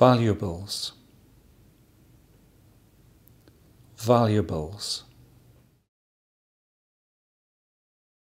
valuables, valuables.